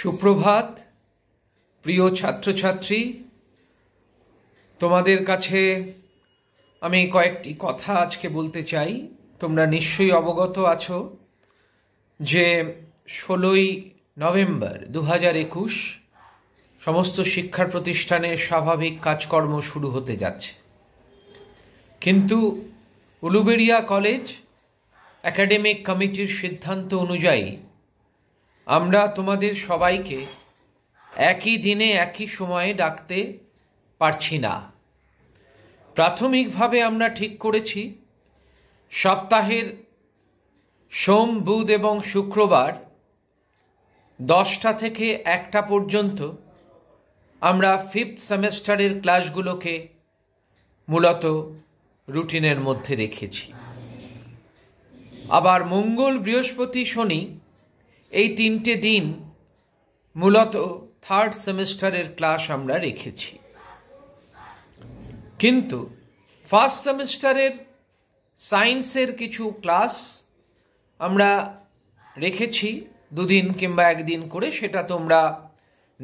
সুপ্রভাত প্রিয় ছাত্রছাত্রী তোমাদের কাছে আমি কয়েকটি কথা আজকে বলতে চাই তোমরা নিশ্চয়ই অবগত আছো যে ষোলোই নভেম্বর দু হাজার একুশ সমস্ত শিক্ষা প্রতিষ্ঠানের স্বাভাবিক কাজকর্ম শুরু হতে যাচ্ছে কিন্তু উলুবেড়িয়া কলেজ একাডেমিক কমিটির সিদ্ধান্ত অনুযায়ী আমরা তোমাদের সবাইকে একই দিনে একই সময়ে ডাকতে পারছি না প্রাথমিকভাবে আমরা ঠিক করেছি সপ্তাহের সোম বুধ এবং শুক্রবার দশটা থেকে একটা পর্যন্ত আমরা ফিফথ সেমেস্টারের ক্লাসগুলোকে মূলত রুটিনের মধ্যে রেখেছি আবার মঙ্গল বৃহস্পতি শনি এই তিনটে দিন মূলত থার্ড সেমিস্টারের ক্লাস আমরা রেখেছি কিন্তু ফার্স্ট সেমিস্টারের সায়েন্সের কিছু ক্লাস আমরা রেখেছি দুদিন কিংবা একদিন করে সেটা তোমরা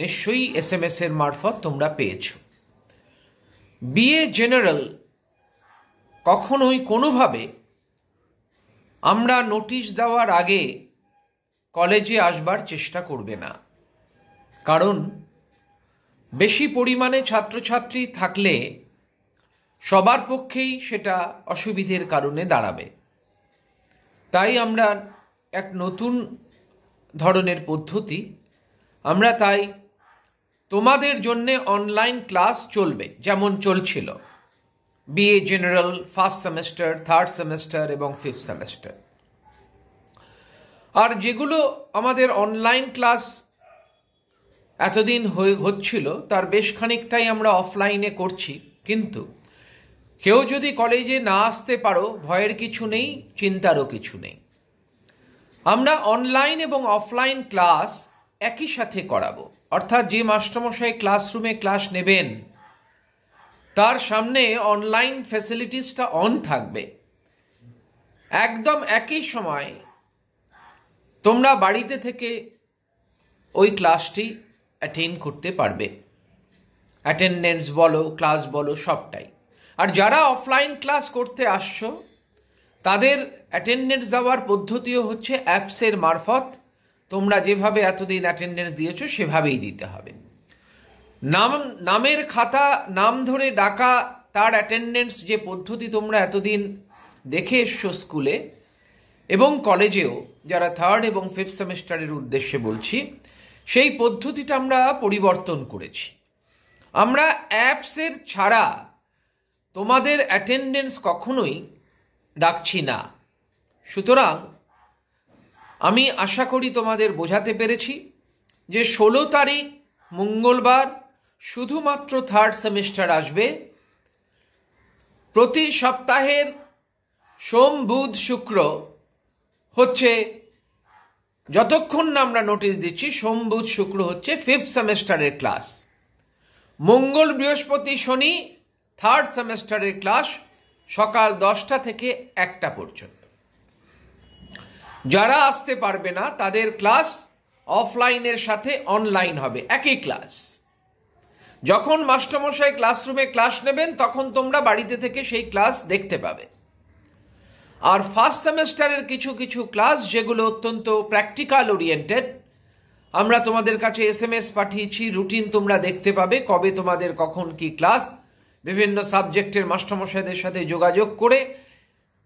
নিশ্চয়ই এস এম এসের মারফত তোমরা পেয়েছ বিএ জেনারেল কখনোই কোনোভাবে আমরা নোটিশ দেওয়ার আগে কলেজে আসবার চেষ্টা করবে না কারণ বেশি পরিমাণে ছাত্রছাত্রী থাকলে সবার পক্ষেই সেটা অসুবিধের কারণে দাঁড়াবে তাই আমরা এক নতুন ধরনের পদ্ধতি আমরা তাই তোমাদের জন্যে অনলাইন ক্লাস চলবে যেমন চলছিল B A general first semester third semester এবং ফিফথ সেমেস্টার আর যেগুলো আমাদের অনলাইন ক্লাস এতদিন হয়ে হচ্ছিল তার বেশ খানিকটাই আমরা অফলাইনে করছি কিন্তু কেউ যদি কলেজে না আসতে পারো ভয়ের কিছু নেই চিন্তারও কিছু নেই আমরা অনলাইন এবং অফলাইন ক্লাস একই সাথে করাবো অর্থাৎ যে মাস্টারমশাই ক্লাসরুমে ক্লাস নেবেন তার সামনে অনলাইন ফ্যাসিলিটিসটা অন থাকবে একদম একই সময় তোমরা বাড়িতে থেকে ওই ক্লাসটি অ্যাটেন্ড করতে পারবে অ্যাটেন্ডেন্স বলো ক্লাস বলো সবটাই আর যারা অফলাইন ক্লাস করতে আসছো তাদের অ্যাটেন্ডেন্স দেওয়ার পদ্ধতিও হচ্ছে অ্যাপসের মারফত তোমরা যেভাবে এতদিন অ্যাটেন্ডেন্স দিয়েছো সেভাবেই দিতে হবে নাম নামের খাতা নাম ধরে ডাকা তার অ্যাটেন্ডেন্স যে পদ্ধতি তোমরা এতদিন দেখে এসছো স্কুলে এবং কলেজেও যারা থার্ড এবং ফিফথ সেমিস্টারের উদ্দেশ্যে বলছি সেই পদ্ধতিটা আমরা পরিবর্তন করেছি আমরা অ্যাপসের ছাড়া তোমাদের অ্যাটেন্ডেন্স কখনোই ডাকছি না সুতরাং আমি আশা করি তোমাদের বোঝাতে পেরেছি যে ষোলো তারিখ মঙ্গলবার শুধুমাত্র থার্ড সেমিস্টার আসবে প্রতি সপ্তাহের সোম বুধ শুক্র হচ্ছে যতক্ষণ না আমরা নোটিশ দিচ্ছি সোম বুধ শুক্র হচ্ছে ফিফথ সেমেস্টারের ক্লাস মঙ্গল বৃহস্পতি শনি থার্ড সেমেস্টারের ক্লাস সকাল দশটা থেকে একটা পর্যন্ত যারা আসতে পারবে না তাদের ক্লাস অফলাইনের সাথে অনলাইন হবে একই ক্লাস যখন মাস্টারমশাই ক্লাসরুমে ক্লাস নেবেন তখন তোমরা বাড়িতে থেকে সেই ক্লাস দেখতে পাবে আর ফার্স্ট সেমেস্টারের কিছু কিছু ক্লাস যেগুলো অত্যন্ত প্র্যাকটিক্যাল ওরিয়েন্টেড আমরা তোমাদের কাছে এস এম এস পাঠিয়েছি রুটিন তোমরা দেখতে পাবে কবে তোমাদের কখন কি ক্লাস বিভিন্ন সাবজেক্টের মাস্টারমশাইদের সাথে যোগাযোগ করে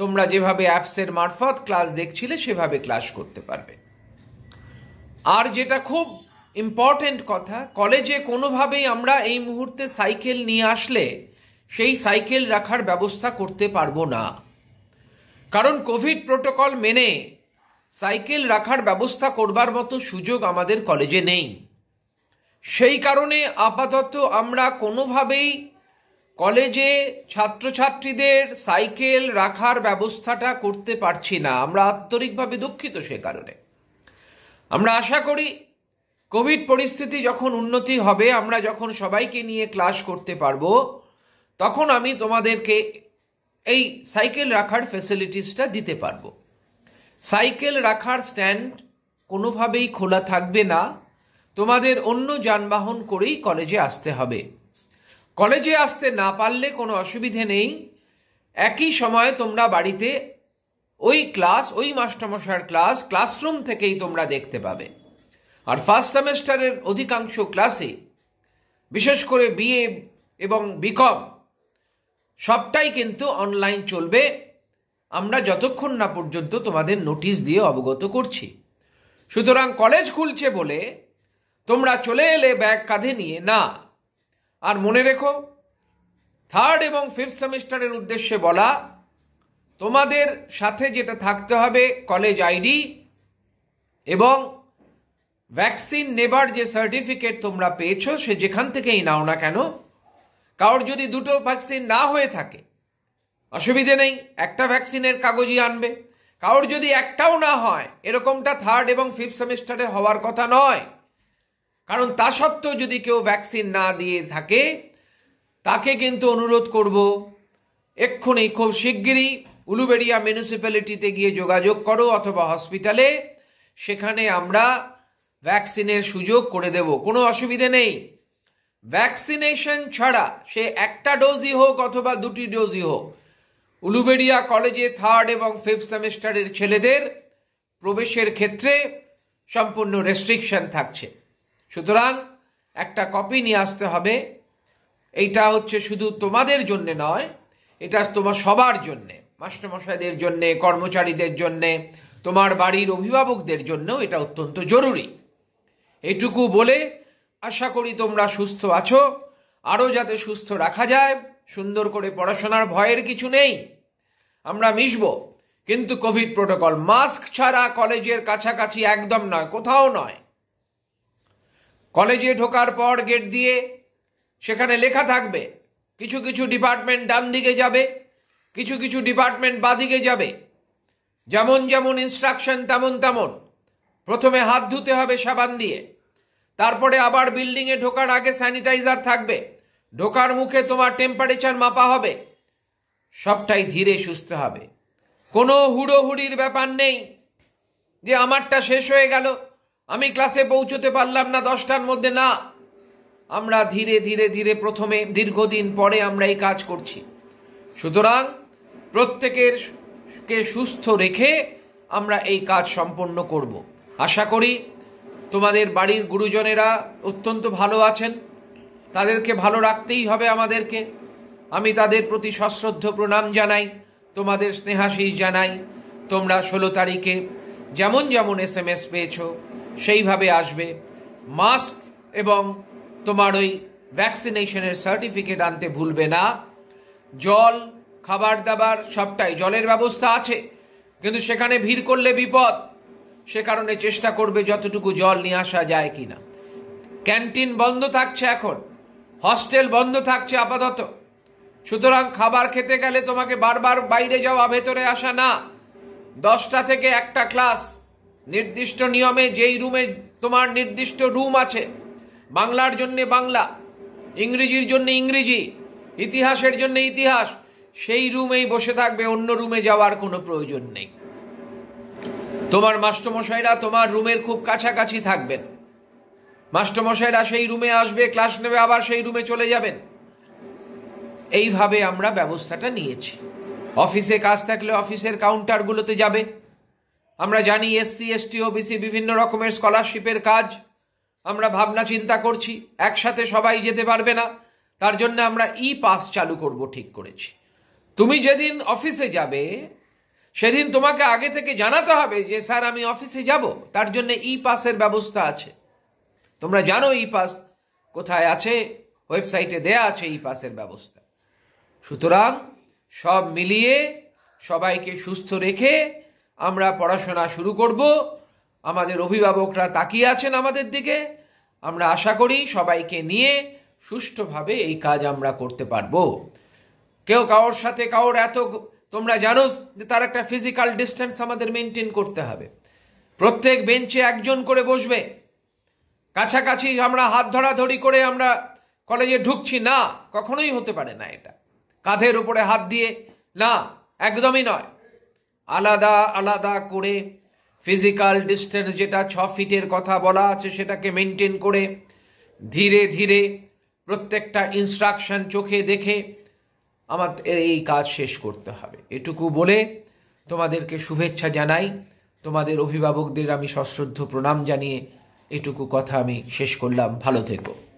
তোমরা যেভাবে অ্যাপসের মারফত ক্লাস দেখছিলে সেভাবে ক্লাস করতে পারবে আর যেটা খুব ইম্পর্টেন্ট কথা কলেজে কোনোভাবেই আমরা এই মুহূর্তে সাইকেল নিয়ে আসলে সেই সাইকেল রাখার ব্যবস্থা করতে পারবো না কারণ কোভিড প্রোটোকল মেনে সাইকেল রাখার ব্যবস্থা করবার মতো সুযোগ আমাদের কলেজে নেই সেই কারণে আপাতত আমরা কোনোভাবেই কলেজে ছাত্রছাত্রীদের সাইকেল রাখার ব্যবস্থাটা করতে পারছি না আমরা আন্তরিকভাবে দুঃখিত সে কারণে আমরা আশা করি কোভিড পরিস্থিতি যখন উন্নতি হবে আমরা যখন সবাইকে নিয়ে ক্লাস করতে পারবো তখন আমি তোমাদেরকে এই সাইকেল রাখার ফেসিলিটিসটা দিতে পারব সাইকেল রাখার স্ট্যান্ড কোনোভাবেই খোলা থাকবে না তোমাদের অন্য যানবাহন করেই কলেজে আসতে হবে কলেজে আসতে না পারলে কোনো অসুবিধে নেই একই সময়ে তোমরা বাড়িতে ওই ক্লাস ওই মাস্টারমশার ক্লাস ক্লাসরুম থেকেই তোমরা দেখতে পাবে আর ফার্স্ট সেমেস্টারের অধিকাংশ ক্লাসে বিশেষ করে বিএ এবং বিকম সবটাই কিন্তু অনলাইন চলবে আমরা যতক্ষণ না পর্যন্ত তোমাদের নোটিশ দিয়ে অবগত করছি সুতরাং কলেজ খুলছে বলে তোমরা চলে এলে ব্যাগ কাঁধে নিয়ে না আর মনে রেখো থার্ড এবং ফিফথ সেমিস্টারের উদ্দেশ্যে বলা তোমাদের সাথে যেটা থাকতে হবে কলেজ আইডি এবং ভ্যাকসিন নেবার যে সার্টিফিকেট তোমরা পেয়েছো সে যেখান থেকেই নাও না কেন কারোর যদি দুটো ভ্যাকসিন না হয়ে থাকে অসুবিধে নেই একটা ভ্যাকসিনের কাগজই আনবে কারোর যদি একটাও না হয় এরকমটা থার্ড এবং ফিফথ সেমিস্টারে হওয়ার কথা নয় কারণ তা সত্ত্বেও যদি কেউ ভ্যাকসিন না দিয়ে থাকে তাকে কিন্তু অনুরোধ করব এক্ষুনি খুব শিগগিরই উলুবেড়িয়া মিউনিসিপ্যালিটিতে গিয়ে যোগাযোগ করো অথবা হসপিটালে সেখানে আমরা ভ্যাকসিনের সুযোগ করে দেব কোনো অসুবিধে নেই ভ্যাকসিনেশন ছাড়া সে একটা ডোজই হোক অথবা দুটি ডোজই হোক উলুবেড়িয়া কলেজে থার্ড এবং ফিফথ সেমিস্টারের ছেলেদের প্রবেশের ক্ষেত্রে সম্পূর্ণ রেস্ট্রিকশন থাকছে সুতরাং একটা কপি নিয়ে আসতে হবে এইটা হচ্ছে শুধু তোমাদের জন্যে নয় এটা তোমার সবার জন্যে মাস্টারমশাইদের জন্যে কর্মচারীদের জন্যে তোমার বাড়ির অভিভাবকদের জন্যও এটা অত্যন্ত জরুরি এটুকু বলে আশা করি তোমরা সুস্থ আছো আরও যাতে সুস্থ রাখা যায় সুন্দর করে পড়াশোনার ভয়ের কিছু নেই আমরা মিশব কিন্তু কোভিড প্রোটোকল মাস্ক ছাড়া কলেজের কাছাকাছি একদম নয় কোথাও নয় কলেজে ঢোকার পর গেট দিয়ে সেখানে লেখা থাকবে কিছু কিছু ডিপার্টমেন্ট ডান দিকে যাবে কিছু কিছু ডিপার্টমেন্ট বাদিকে যাবে যেমন যেমন ইনস্ট্রাকশন তেমন তেমন প্রথমে হাত ধুতে হবে সাবান দিয়ে তারপরে আবার বিল্ডিংয়ে ঢোকার আগে স্যানিটাইজার থাকবে ঢোকার মুখে তোমার টেম্পারেচার মাপা হবে সবটাই ধীরে সুস্থ হবে কোনো হুড়োহুড়ির ব্যাপার নেই যে আমারটা শেষ হয়ে গেল আমি ক্লাসে পৌঁছতে পারলাম না দশটার মধ্যে না আমরা ধীরে ধীরে ধীরে প্রথমে দীর্ঘদিন পরে আমরা এই কাজ করছি সুতরাং প্রত্যেকের কে সুস্থ রেখে আমরা এই কাজ সম্পন্ন করব আশা করি তোমাদের বাড়ির গুরুজনেরা অত্যন্ত ভালো আছেন তাদেরকে ভালো রাখতেই হবে আমাদেরকে আমি তাদের প্রতি সশ্রদ্ধ প্রণাম জানাই তোমাদের স্নেহাশিস জানাই তোমরা ষোলো তারিখে যেমন যেমন এস এম এস পেয়েছ সেইভাবে আসবে মাস্ক এবং তোমার ওই ভ্যাকসিনেশনের সার্টিফিকেট আনতে ভুলবে না জল খাবার দাবার সবটাই জলের ব্যবস্থা আছে কিন্তু সেখানে ভিড় করলে বিপদ সে কারণে চেষ্টা করবে যতটুকু জল নিয়ে আসা যায় কি না ক্যান্টিন বন্ধ থাকছে এখন হস্টেল বন্ধ থাকছে আপাতত সুতরাং খাবার খেতে গেলে তোমাকে বারবার বাইরে যাওয়া ভেতরে আসা না দশটা থেকে একটা ক্লাস নির্দিষ্ট নিয়মে যেই রুমে তোমার নির্দিষ্ট রুম আছে বাংলার জন্যে বাংলা ইংরেজির জন্য ইংরেজি ইতিহাসের জন্য ইতিহাস সেই রুমেই বসে থাকবে অন্য রুমে যাওয়ার কোনো প্রয়োজন নেই তোমার মাস্টমশাইরা তোমার রুমের খুব কাছাকাছি থাকবেন মাস্টমশাইরা সেই রুমে আসবে ক্লাস নেবে আবার সেই রুমে চলে যাবেন এইভাবে আমরা ব্যবস্থাটা নিয়েছি অফিসে কাজ থাকলে অফিসের কাউন্টারগুলোতে যাবে আমরা জানি এসসি এসটি ওবিসি বিভিন্ন রকমের স্কলারশিপের কাজ আমরা ভাবনা চিন্তা করছি একসাথে সবাই যেতে পারবে না তার জন্য আমরা ই পাস চালু করব ঠিক করেছি তুমি যেদিন অফিসে যাবে সেদিন তোমাকে আগে থেকে জানাতে হবে যে স্যার আমি অফিসে যাব তার জন্য ই পাসের ব্যবস্থা আছে তোমরা জানো ই পাস কোথায় আছে ওয়েবসাইটে দেয়া আছে ই পাসের ব্যবস্থা সুতরাং সব মিলিয়ে সবাইকে সুস্থ রেখে আমরা পড়াশোনা শুরু করব আমাদের অভিভাবকরা তাকিয়ে আছেন আমাদের দিকে আমরা আশা করি সবাইকে নিয়ে সুষ্ঠুভাবে এই কাজ আমরা করতে পারব কেউ কারোর সাথে কারোর এত তোমরা জানো যে তার একটা ফিজিক্যাল ডিস্টেন্স আমাদের মেনটেন করতে হবে প্রত্যেক বেঞ্চে একজন করে বসবে কাছাকাছি আমরা হাত ধরাধরি করে আমরা কলেজে ঢুকছি না কখনোই হতে পারে না এটা কাঁধের উপরে হাত দিয়ে না একদমই নয় আলাদা আলাদা করে ফিজিক্যাল ডিস্টেন্স যেটা ছ ফিটের কথা বলা আছে সেটাকে মেনটেন করে ধীরে ধীরে প্রত্যেকটা ইনস্ট্রাকশন চোখে দেখে আমার এই কাজ শেষ করতে হবে এটুকু বলে তোমাদেরকে শুভেচ্ছা জানাই তোমাদের অভিভাবকদের আমি সশ্রদ্ধ প্রণাম জানিয়ে এটুকু কথা আমি শেষ করলাম ভালো থেকো